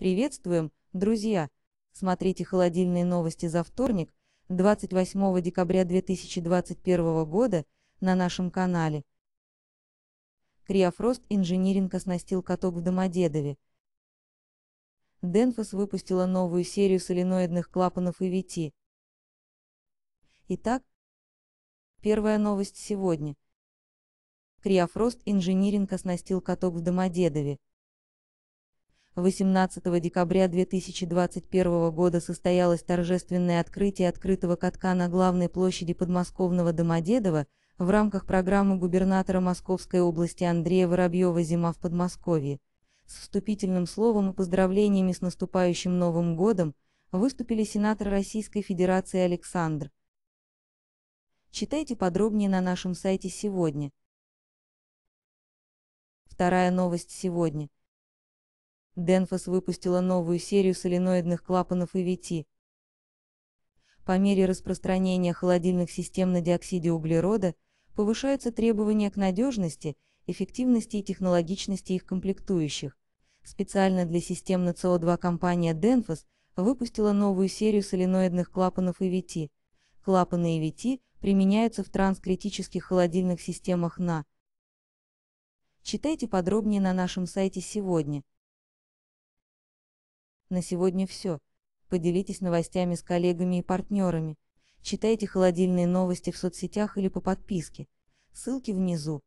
Приветствуем, друзья! Смотрите холодильные новости за вторник, 28 декабря 2021 года на нашем канале. Криофрост Инжиниринг оснастил каток в Домодедове. Денфос выпустила новую серию соленоидных клапанов EVT. Итак, первая новость сегодня. Криофрост Инжиниринг оснастил каток в Домодедове. 18 декабря 2021 года состоялось торжественное открытие открытого катка на главной площади подмосковного Домодедово в рамках программы губернатора Московской области Андрея Воробьева «Зима в Подмосковье». С вступительным словом и поздравлениями с наступающим Новым годом выступили сенатор Российской Федерации Александр. Читайте подробнее на нашем сайте сегодня. Вторая новость сегодня – Денфос выпустила новую серию соленоидных клапанов EVT. По мере распространения холодильных систем на диоксиде углерода повышаются требования к надежности, эффективности и технологичности их комплектующих. Специально для систем на co 2 компания Денфос выпустила новую серию соленоидных клапанов EVT. Клапаны EVT применяются в транскритических холодильных системах на. Читайте подробнее на нашем сайте сегодня. На сегодня все. Поделитесь новостями с коллегами и партнерами. Читайте холодильные новости в соцсетях или по подписке. Ссылки внизу.